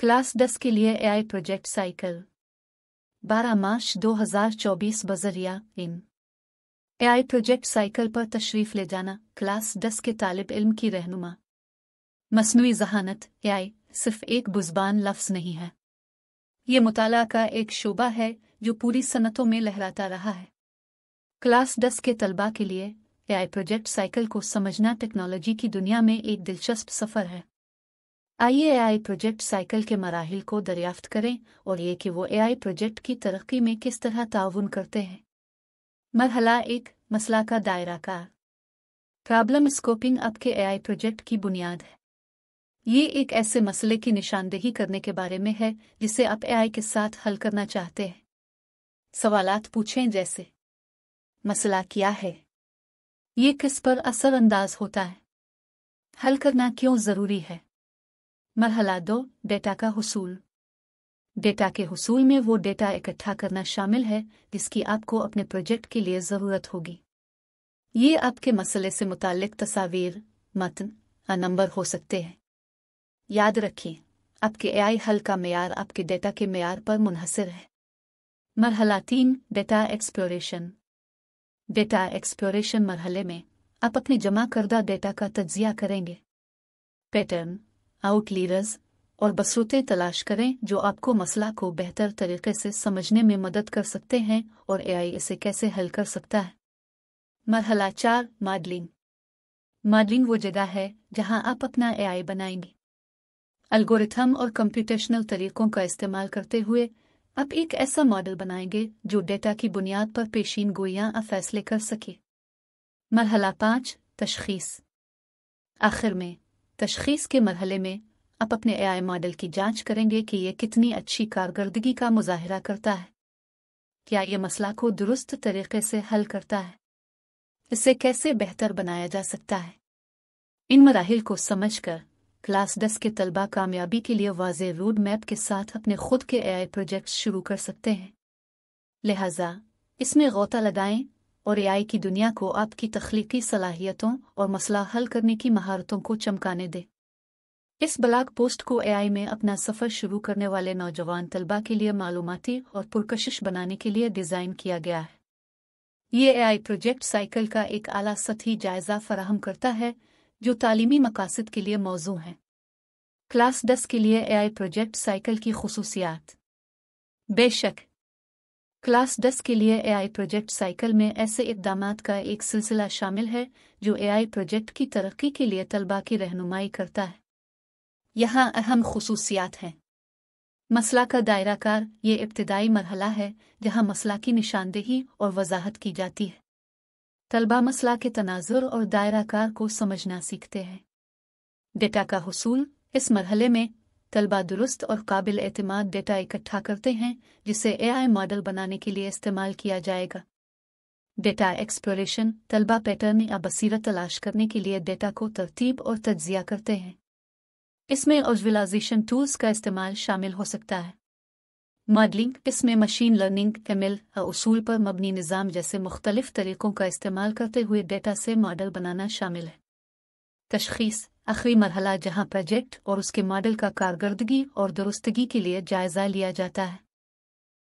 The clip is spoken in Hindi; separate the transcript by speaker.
Speaker 1: क्लास दस के लिए एआई प्रोजेक्ट साइकिल 12 मार्च 2024 बजरिया इन एआई प्रोजेक्ट साइकिल पर तशरीफ ले जाना क्लास दस के तालब इल्म की रहनुमा मसनू जहानत एआई सिर्फ एक बुजबान लफ्ज नहीं है ये मुताला का एक शोबा है जो पूरी सनतों में लहराता रहा है क्लास दस के तलबा के लिए एआई प्रोजेक्ट साइकिल को समझना टेक्नोलॉजी की दुनिया में एक दिलचस्प सफर है आइए एआई प्रोजेक्ट साइकिल के मराहल को दरियाफ्त करें और ये कि वो एआई प्रोजेक्ट की तरक्की में किस तरह ताउन करते हैं मरहला एक मसला का दायरा कार प्रॉब्लम स्कोपिंग आपके ए एआई प्रोजेक्ट की बुनियाद है ये एक ऐसे मसले की निशानदेही करने के बारे में है जिसे आप एआई के साथ हल करना चाहते हैं सवालत पूछें जैसे मसला क्या है ये किस पर असरअंदाज होता है हल करना क्यों जरूरी है मरहला दो डेटा का हसूल डेटा के हसूल में वो डेटा इकट्ठा करना शामिल है जिसकी आपको अपने प्रोजेक्ट के लिए ज़रूरत होगी ये आपके मसले से मुतक तस्वीर मतन या नंबर हो सकते हैं याद रखें आपके ए आई हल का मैार आपके डेटा के मैार पर मुनहसर है मरहला तीन डेटा एक्सप्लोरेशन डेटा एक्सप्लोरेशन मरहले में आप अपने जमा करदा डेटा का तजिया करेंगे पैटर्न आउट लीडर्स और बसूते तलाश करें जो आपको मसला को बेहतर तरीके से समझने में मदद कर सकते हैं और एआई इसे कैसे हल कर सकता है मरहला चार मॉडलिंग मॉडलिंग वो जगह है जहां आप अपना एआई बनाएंगे एल्गोरिथम और कंप्यूटेशनल तरीकों का इस्तेमाल करते हुए आप एक ऐसा मॉडल बनाएंगे जो डेटा की बुनियाद पर पेशीन गोयां फैसले कर सके मरहला पाँच तशखीस आखिर में तशखीस के मरहले में आप अपने एआई मॉडल की जांच करेंगे कि यह कितनी अच्छी कारकर्दगी का मुजाहरा करता है क्या यह मसला को दुरुस्त तरीके से हल करता है इसे कैसे बेहतर बनाया जा सकता है इन मराहल को समझ कर क्लास दस के तलबा कामयाबी के लिए वाज रोड मैप के साथ अपने खुद के एआई प्रोजेक्ट शुरू कर सकते हैं लिहाजा इसमें गौता लगाएं और एआई की दुनिया को आपकी तख्लीकी सलाहियतों और मसला हल करने की महारतों को चमकाने दे इस ब्लॉग पोस्ट को एआई में अपना सफ़र शुरू करने वाले नौजवान तलबा के लिए मालूमती और पुरकशिश बनाने के लिए डिज़ाइन किया गया है ये एआई प्रोजेक्ट साइकिल का एक आला सतही जायजा फराहम करता है जो तालीमी मकासद के लिए मौजू है क्लास दस के लिए एआई प्रोजेक्ट साइकिल की खसूसियात बेशक क्लास दस के लिए एआई प्रोजेक्ट साइकिल में ऐसे इकदाम का एक सिलसिला शामिल है जो एआई प्रोजेक्ट की तरक्की के लिए तलबा की रहनुमाई करता है यहाँ अहम खसूसियात हैं मसला का दायरा कार ये इब्तदाई मरहला है जहाँ मसला की निशानदेही और वजाहत की जाती है तलबा मसला के तनाजुर और दायरा कार को समझना सीखते हैं डेटा का हसूल इस मरहले में तलबा दुरुस्त और काबिल एतमाद डेटा इकट्ठा करते हैं जिसे एआई मॉडल बनाने के लिए इस्तेमाल किया जाएगा डेटा एक्सप्लोरेशन तलबा पैटर्न या बसीरत तलाश करने के लिए डेटा को तरतीब और तजिया करते हैं इसमें ओजविलाइजेशन टूल्स का इस्तेमाल शामिल हो सकता है मॉडलिंग इसमें मशीन लर्निंग एमएल असूल पर मबनी निज़ाम जैसे मुख्तलिफ तरीक़ों का इस्तेमाल करते हुए डेटा से मॉडल बनाना शामिल है तशखीस आखिरी मरहला जहां प्रोजेक्ट और उसके मॉडल का कारकर्दगी और दुरुस्तगी के लिए जायजा लिया जाता है